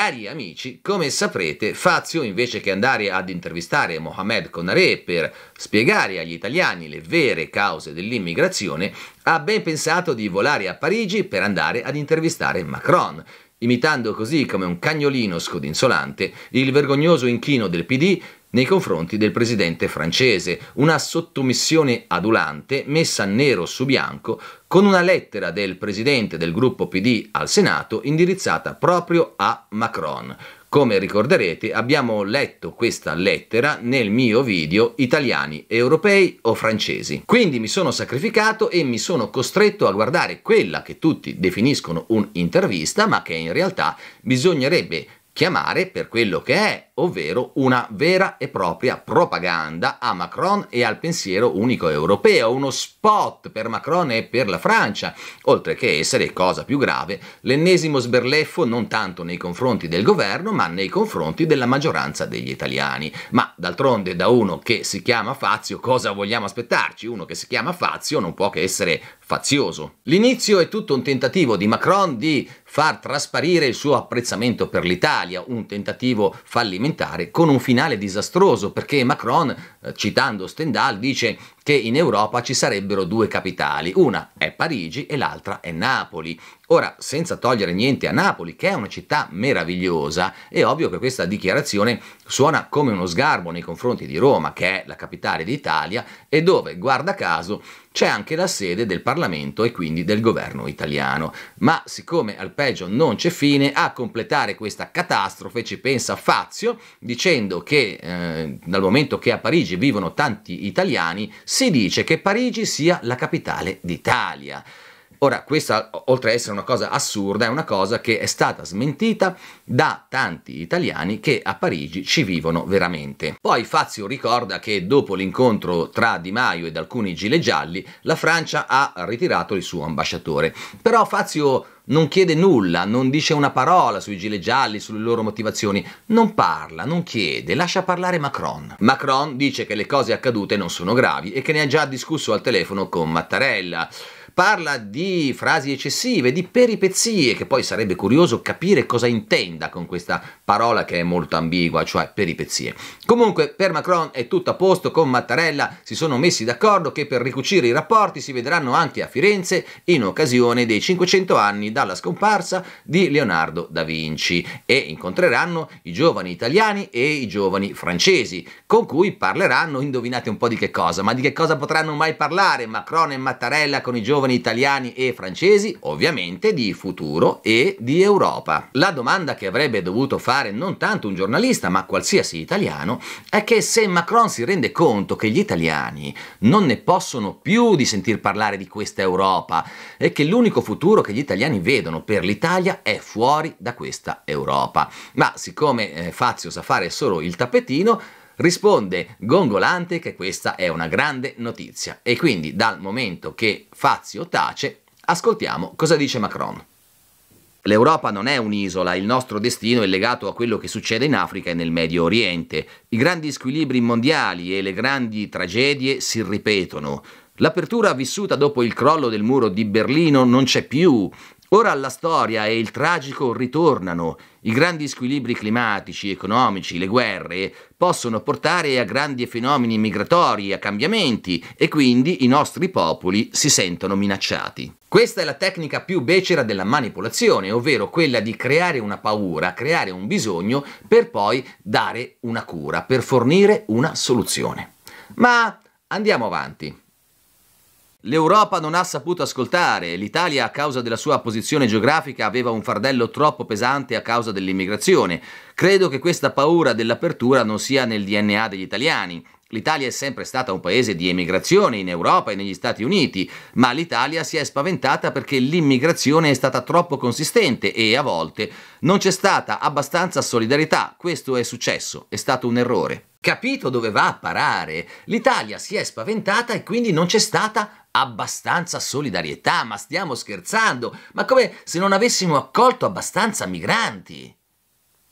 Cari amici, come saprete, Fazio invece che andare ad intervistare Mohamed Conaré per spiegare agli italiani le vere cause dell'immigrazione, ha ben pensato di volare a Parigi per andare ad intervistare Macron, imitando così come un cagnolino scodinzolante il vergognoso inchino del PD nei confronti del presidente francese, una sottomissione adulante messa nero su bianco con una lettera del presidente del gruppo PD al Senato indirizzata proprio a Macron. Come ricorderete abbiamo letto questa lettera nel mio video italiani, europei o francesi. Quindi mi sono sacrificato e mi sono costretto a guardare quella che tutti definiscono un'intervista ma che in realtà bisognerebbe chiamare per quello che è, ovvero una vera e propria propaganda a Macron e al pensiero unico europeo, uno spot per Macron e per la Francia, oltre che essere, cosa più grave, l'ennesimo sberleffo non tanto nei confronti del governo, ma nei confronti della maggioranza degli italiani. Ma d'altronde da uno che si chiama Fazio cosa vogliamo aspettarci? Uno che si chiama Fazio non può che essere fazioso. L'inizio è tutto un tentativo di Macron di far trasparire il suo apprezzamento per l'Italia, un tentativo fallimentare con un finale disastroso perché Macron, eh, citando Stendhal, dice che in Europa ci sarebbero due capitali, una è Parigi e l'altra è Napoli. Ora, senza togliere niente a Napoli, che è una città meravigliosa, è ovvio che questa dichiarazione suona come uno sgarbo nei confronti di Roma, che è la capitale d'Italia e dove, guarda caso, c'è anche la sede del Parlamento e quindi del governo italiano. Ma siccome al peggio non c'è fine, a completare questa catastrofe ci pensa Fazio dicendo che eh, dal momento che a Parigi vivono tanti italiani, si dice che Parigi sia la capitale d'Italia. Ora, questa, oltre ad essere una cosa assurda, è una cosa che è stata smentita da tanti italiani che a Parigi ci vivono veramente. Poi Fazio ricorda che dopo l'incontro tra Di Maio ed alcuni gilet gialli, la Francia ha ritirato il suo ambasciatore. Però Fazio non chiede nulla, non dice una parola sui gilet gialli, sulle loro motivazioni, non parla, non chiede, lascia parlare Macron. Macron dice che le cose accadute non sono gravi e che ne ha già discusso al telefono con Mattarella parla di frasi eccessive, di peripezie, che poi sarebbe curioso capire cosa intenda con questa parola che è molto ambigua, cioè peripezie. Comunque per Macron è tutto a posto con Mattarella, si sono messi d'accordo che per ricucire i rapporti si vedranno anche a Firenze in occasione dei 500 anni dalla scomparsa di Leonardo da Vinci e incontreranno i giovani italiani e i giovani francesi, con cui parleranno, indovinate un po' di che cosa, ma di che cosa potranno mai parlare Macron e Mattarella con i giovani giovani italiani e francesi, ovviamente di futuro e di Europa. La domanda che avrebbe dovuto fare non tanto un giornalista, ma qualsiasi italiano, è che se Macron si rende conto che gli italiani non ne possono più di sentir parlare di questa Europa e che l'unico futuro che gli italiani vedono per l'Italia è fuori da questa Europa. Ma siccome eh, Fazio sa fare solo il tappetino, risponde gongolante che questa è una grande notizia e quindi dal momento che Fazio tace, ascoltiamo cosa dice Macron. L'Europa non è un'isola, il nostro destino è legato a quello che succede in Africa e nel Medio Oriente. I grandi squilibri mondiali e le grandi tragedie si ripetono. L'apertura vissuta dopo il crollo del muro di Berlino non c'è più, Ora la storia e il tragico ritornano, i grandi squilibri climatici, economici, le guerre possono portare a grandi fenomeni migratori, a cambiamenti e quindi i nostri popoli si sentono minacciati. Questa è la tecnica più becera della manipolazione, ovvero quella di creare una paura, creare un bisogno per poi dare una cura, per fornire una soluzione. Ma andiamo avanti. L'Europa non ha saputo ascoltare, l'Italia a causa della sua posizione geografica aveva un fardello troppo pesante a causa dell'immigrazione. Credo che questa paura dell'apertura non sia nel DNA degli italiani. L'Italia è sempre stata un paese di emigrazione in Europa e negli Stati Uniti, ma l'Italia si è spaventata perché l'immigrazione è stata troppo consistente e a volte non c'è stata abbastanza solidarietà. Questo è successo, è stato un errore capito dove va a parare. L'Italia si è spaventata e quindi non c'è stata abbastanza solidarietà, ma stiamo scherzando, ma come se non avessimo accolto abbastanza migranti.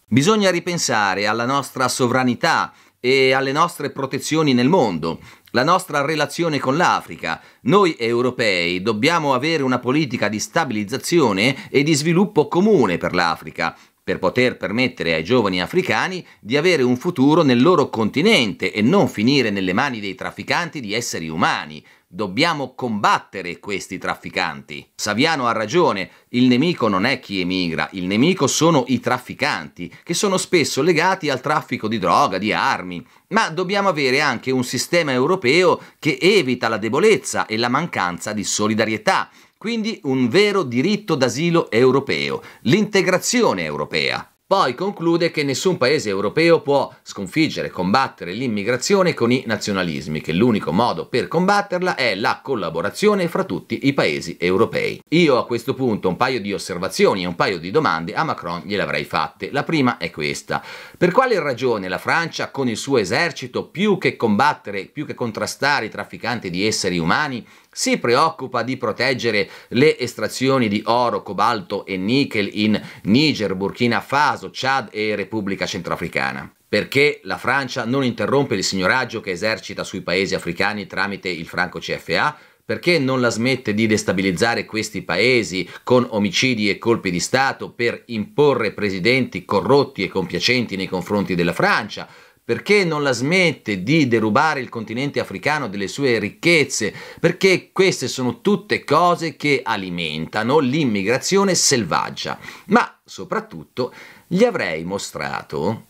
Bisogna ripensare alla nostra sovranità e alle nostre protezioni nel mondo, la nostra relazione con l'Africa. Noi europei dobbiamo avere una politica di stabilizzazione e di sviluppo comune per l'Africa, per poter permettere ai giovani africani di avere un futuro nel loro continente e non finire nelle mani dei trafficanti di esseri umani. Dobbiamo combattere questi trafficanti. Saviano ha ragione, il nemico non è chi emigra, il nemico sono i trafficanti, che sono spesso legati al traffico di droga, di armi. Ma dobbiamo avere anche un sistema europeo che evita la debolezza e la mancanza di solidarietà quindi un vero diritto d'asilo europeo, l'integrazione europea. Poi conclude che nessun paese europeo può sconfiggere e combattere l'immigrazione con i nazionalismi, che l'unico modo per combatterla è la collaborazione fra tutti i paesi europei. Io a questo punto un paio di osservazioni e un paio di domande a Macron gliele avrei fatte. La prima è questa. Per quale ragione la Francia con il suo esercito, più che combattere, più che contrastare i trafficanti di esseri umani, si preoccupa di proteggere le estrazioni di oro, cobalto e nickel in Niger, Burkina Faso, Chad e Repubblica Centroafricana. perché la Francia non interrompe il signoraggio che esercita sui paesi africani tramite il franco CFA, perché non la smette di destabilizzare questi paesi con omicidi e colpi di Stato per imporre presidenti corrotti e compiacenti nei confronti della Francia, perché non la smette di derubare il continente africano delle sue ricchezze, perché queste sono tutte cose che alimentano l'immigrazione selvaggia. Ma soprattutto gli avrei mostrato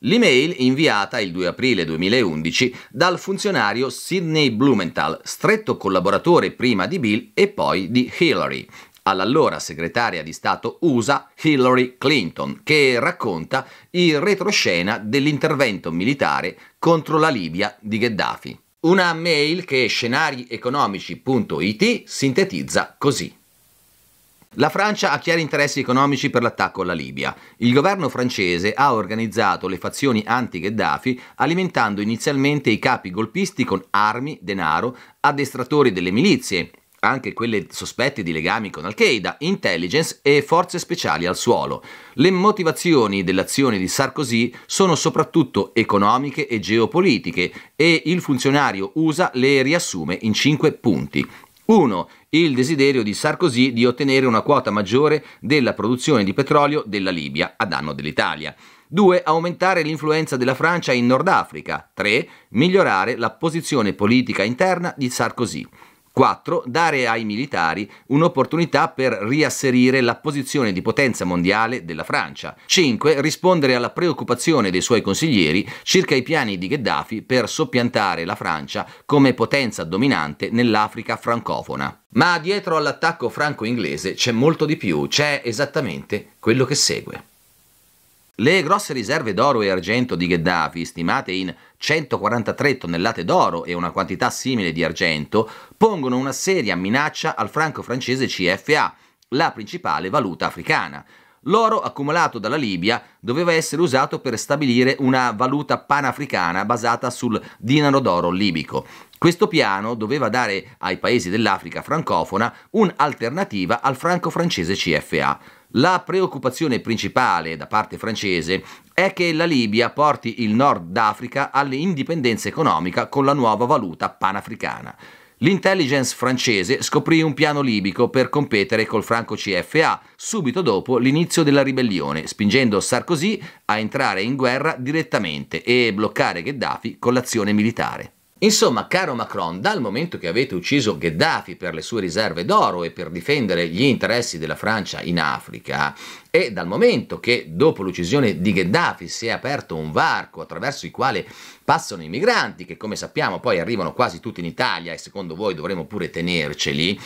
L'email inviata il 2 aprile 2011 dal funzionario Sidney Blumenthal, stretto collaboratore prima di Bill e poi di Hillary, all'allora segretaria di Stato USA Hillary Clinton, che racconta il retroscena dell'intervento militare contro la Libia di Gheddafi. Una mail che scenarieconomici.it sintetizza così. La Francia ha chiari interessi economici per l'attacco alla Libia. Il governo francese ha organizzato le fazioni anti-Gheddafi alimentando inizialmente i capi golpisti con armi, denaro, addestratori delle milizie anche quelle sospette di legami con Al-Qaeda, intelligence e forze speciali al suolo. Le motivazioni dell'azione di Sarkozy sono soprattutto economiche e geopolitiche e il funzionario USA le riassume in cinque punti. 1. Il desiderio di Sarkozy di ottenere una quota maggiore della produzione di petrolio della Libia a danno dell'Italia. 2. Aumentare l'influenza della Francia in Nord Africa. 3. Migliorare la posizione politica interna di Sarkozy. 4. Dare ai militari un'opportunità per riasserire la posizione di potenza mondiale della Francia. 5. Rispondere alla preoccupazione dei suoi consiglieri circa i piani di Gheddafi per soppiantare la Francia come potenza dominante nell'Africa francofona. Ma dietro all'attacco franco-inglese c'è molto di più, c'è esattamente quello che segue. Le grosse riserve d'oro e argento di Gheddafi, stimate in 143 tonnellate d'oro e una quantità simile di argento, pongono una seria minaccia al franco francese CFA, la principale valuta africana. L'oro accumulato dalla Libia doveva essere usato per stabilire una valuta panafricana basata sul dinaro d'oro libico. Questo piano doveva dare ai paesi dell'Africa francofona un'alternativa al franco francese CFA. La preoccupazione principale da parte francese è che la Libia porti il Nord Africa all'indipendenza economica con la nuova valuta panafricana. L'intelligence francese scoprì un piano libico per competere col franco CFA subito dopo l'inizio della ribellione, spingendo Sarkozy a entrare in guerra direttamente e bloccare Gheddafi con l'azione militare. Insomma, caro Macron, dal momento che avete ucciso Gheddafi per le sue riserve d'oro e per difendere gli interessi della Francia in Africa, e dal momento che dopo l'uccisione di Gheddafi si è aperto un varco attraverso il quale passano i migranti, che come sappiamo poi arrivano quasi tutti in Italia e secondo voi dovremmo pure tenerceli,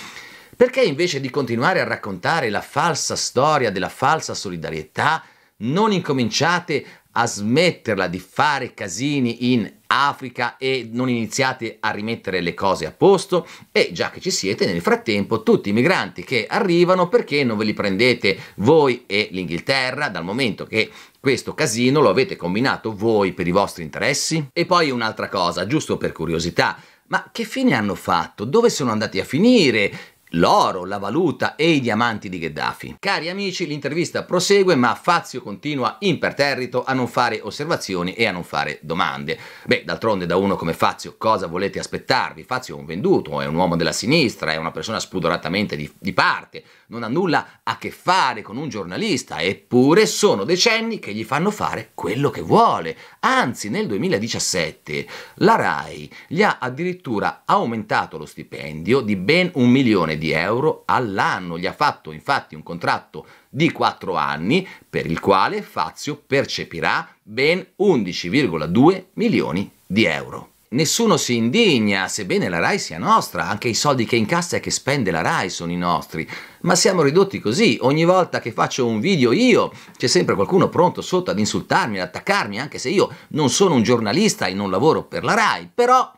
perché invece di continuare a raccontare la falsa storia della falsa solidarietà, non incominciate a smetterla di fare casini in Africa e non iniziate a rimettere le cose a posto e già che ci siete nel frattempo tutti i migranti che arrivano perché non ve li prendete voi e l'Inghilterra dal momento che questo casino lo avete combinato voi per i vostri interessi? E poi un'altra cosa, giusto per curiosità, ma che fine hanno fatto? Dove sono andati a finire? l'oro, la valuta e i diamanti di Gheddafi. Cari amici, l'intervista prosegue, ma Fazio continua imperterrito a non fare osservazioni e a non fare domande. Beh, d'altronde da uno come Fazio cosa volete aspettarvi? Fazio è un venduto, è un uomo della sinistra, è una persona spudoratamente di, di parte, non ha nulla a che fare con un giornalista, eppure sono decenni che gli fanno fare quello che vuole. Anzi, nel 2017 la RAI gli ha addirittura aumentato lo stipendio di ben un milione di di euro all'anno. Gli ha fatto infatti un contratto di 4 anni per il quale Fazio percepirà ben 11,2 milioni di euro. Nessuno si indigna, sebbene la RAI sia nostra, anche i soldi che incassa e che spende la RAI sono i nostri, ma siamo ridotti così, ogni volta che faccio un video io c'è sempre qualcuno pronto sotto ad insultarmi, ad attaccarmi, anche se io non sono un giornalista e non lavoro per la RAI, però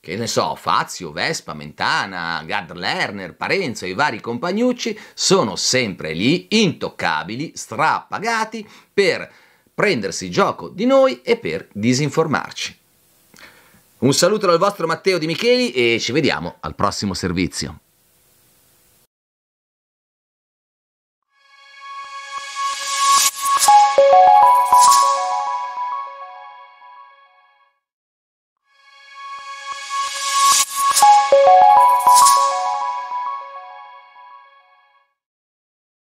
che ne so, Fazio, Vespa, Mentana, Gad Lerner, Parenzo e i vari compagnucci sono sempre lì, intoccabili, strappagati per prendersi gioco di noi e per disinformarci. Un saluto dal vostro Matteo Di Micheli e ci vediamo al prossimo servizio.